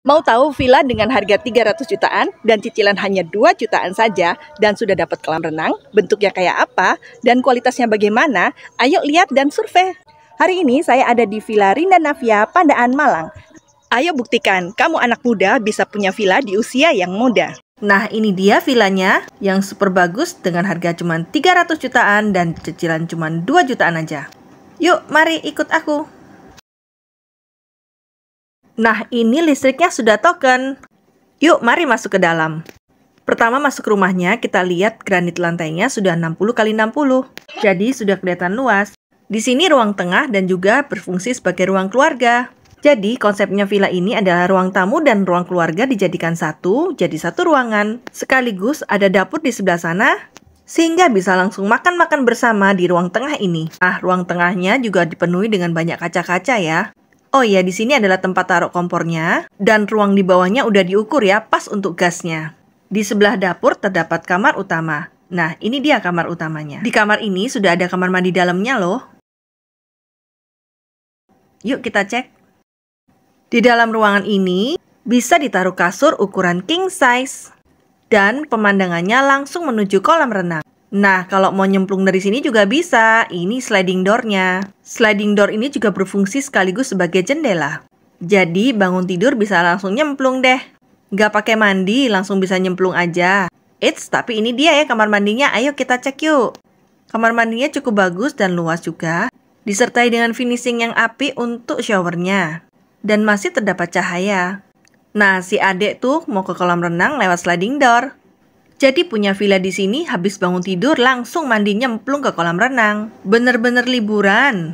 Mau tahu villa dengan harga 300 jutaan dan cicilan hanya 2 jutaan saja dan sudah dapat kolam renang, bentuknya kayak apa, dan kualitasnya bagaimana? Ayo lihat dan survei. Hari ini saya ada di Villa Rinda Navia, Pandaan Malang. Ayo buktikan, kamu anak muda bisa punya villa di usia yang muda. Nah ini dia villanya yang super bagus dengan harga cuma 300 jutaan dan cicilan cuma 2 jutaan aja. Yuk mari ikut aku. Nah, ini listriknya sudah token. Yuk, mari masuk ke dalam. Pertama masuk rumahnya, kita lihat granit lantainya sudah 60 kali 60. Jadi sudah kelihatan luas. Di sini ruang tengah dan juga berfungsi sebagai ruang keluarga. Jadi konsepnya villa ini adalah ruang tamu dan ruang keluarga dijadikan satu, jadi satu ruangan. Sekaligus ada dapur di sebelah sana, sehingga bisa langsung makan-makan bersama di ruang tengah ini. Ah ruang tengahnya juga dipenuhi dengan banyak kaca-kaca ya. Oh iya, di sini adalah tempat taruh kompornya dan ruang di bawahnya udah diukur ya, pas untuk gasnya. Di sebelah dapur terdapat kamar utama. Nah, ini dia kamar utamanya. Di kamar ini sudah ada kamar mandi dalamnya loh. Yuk kita cek. Di dalam ruangan ini bisa ditaruh kasur ukuran king size dan pemandangannya langsung menuju kolam renang. Nah, kalau mau nyemplung dari sini juga bisa. Ini sliding door-nya. Sliding door ini juga berfungsi sekaligus sebagai jendela. Jadi, bangun tidur bisa langsung nyemplung deh. Gak pakai mandi, langsung bisa nyemplung aja. It's tapi ini dia ya kamar mandinya. Ayo kita cek yuk. Kamar mandinya cukup bagus dan luas juga. Disertai dengan finishing yang api untuk showernya. Dan masih terdapat cahaya. Nah, si adek tuh mau ke kolam renang lewat sliding door. Jadi punya villa di sini habis bangun tidur langsung mandi nyemplung ke kolam renang. Bener-bener liburan.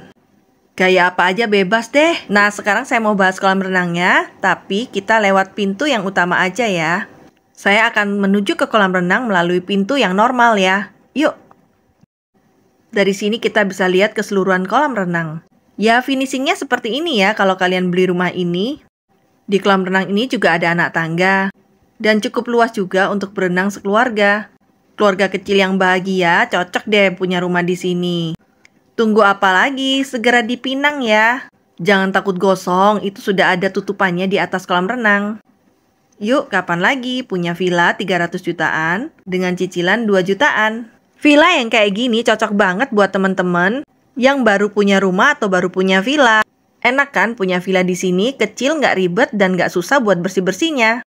Kayak apa aja bebas deh. Nah sekarang saya mau bahas kolam renangnya, tapi kita lewat pintu yang utama aja ya. Saya akan menuju ke kolam renang melalui pintu yang normal ya. Yuk! Dari sini kita bisa lihat keseluruhan kolam renang. Ya finishingnya seperti ini ya kalau kalian beli rumah ini. Di kolam renang ini juga ada anak tangga dan cukup luas juga untuk berenang sekeluarga. Keluarga kecil yang bahagia cocok deh punya rumah di sini. Tunggu apa lagi? Segera dipinang ya. Jangan takut gosong, itu sudah ada tutupannya di atas kolam renang. Yuk, kapan lagi punya villa 300 jutaan dengan cicilan 2 jutaan? Villa yang kayak gini cocok banget buat teman-teman yang baru punya rumah atau baru punya villa. Enak kan punya villa di sini, kecil nggak ribet dan nggak susah buat bersih-bersihnya.